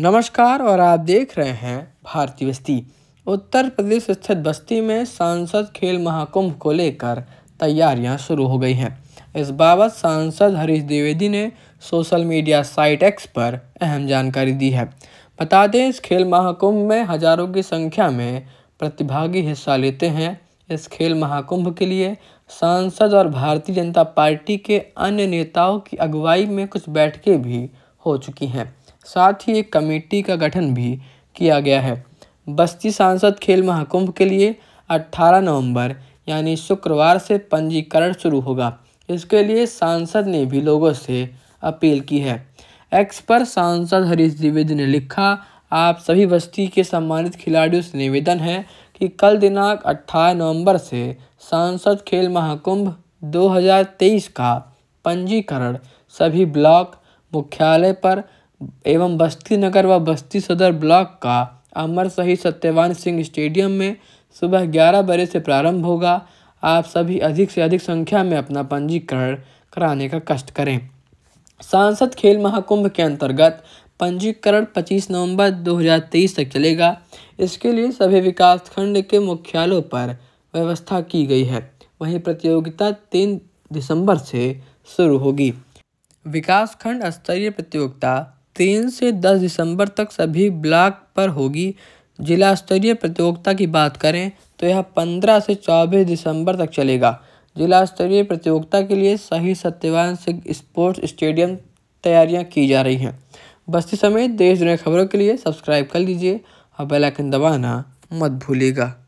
नमस्कार और आप देख रहे हैं भारतीय बस्ती उत्तर प्रदेश स्थित बस्ती में सांसद खेल महाकुंभ को लेकर तैयारियां शुरू हो गई हैं इस बाबत सांसद हरीश द्विवेदी ने सोशल मीडिया साइट एक्स पर अहम जानकारी दी है बता दें इस खेल महाकुंभ में हजारों की संख्या में प्रतिभागी हिस्सा लेते हैं इस खेल महाकुंभ के लिए सांसद और भारतीय जनता पार्टी के अन्य नेताओं की अगुवाई में कुछ बैठकें भी हो चुकी हैं साथ ही एक कमेटी का गठन भी किया गया है बस्ती सांसद खेल महाकुंभ के लिए 18 नवंबर यानी शुक्रवार से पंजीकरण शुरू होगा इसके लिए सांसद ने भी लोगों से अपील की है एक्स पर सांसद हरीश द्विवेदी ने लिखा आप सभी बस्ती के सम्मानित खिलाड़ियों से निवेदन है कि कल दिनांक 18 नवंबर से सांसद खेल महाकुंभ 2023 का पंजीकरण सभी ब्लॉक मुख्यालय पर एवं बस्ती नगर व बस्ती सदर ब्लॉक का अमर शहीद सत्यवान सिंह स्टेडियम में सुबह ग्यारह बजे से प्रारंभ होगा आप सभी अधिक से अधिक संख्या में अपना पंजीकरण कराने का कष्ट करें सांसद खेल महाकुंभ के अंतर्गत पंजीकरण 25 नवंबर 2023 तक चलेगा इसके लिए सभी विकास खंड के मुख्यालयों पर व्यवस्था की गई है वहीं प्रतियोगिता तीन दिसंबर से शुरू होगी विकासखंड स्तरीय प्रतियोगिता तीन से दस दिसंबर तक सभी ब्लॉक पर होगी जिला स्तरीय प्रतियोगिता की बात करें तो यह पंद्रह से चौबीस दिसंबर तक चलेगा जिला स्तरीय प्रतियोगिता के लिए सही सत्यवान सिंह स्पोर्ट्स स्टेडियम तैयारियां की जा रही हैं बस्ती समेत देश दुनिया खबरों के लिए सब्सक्राइब कर लीजिए और बेलाइकन दबाना मत भूलिएगा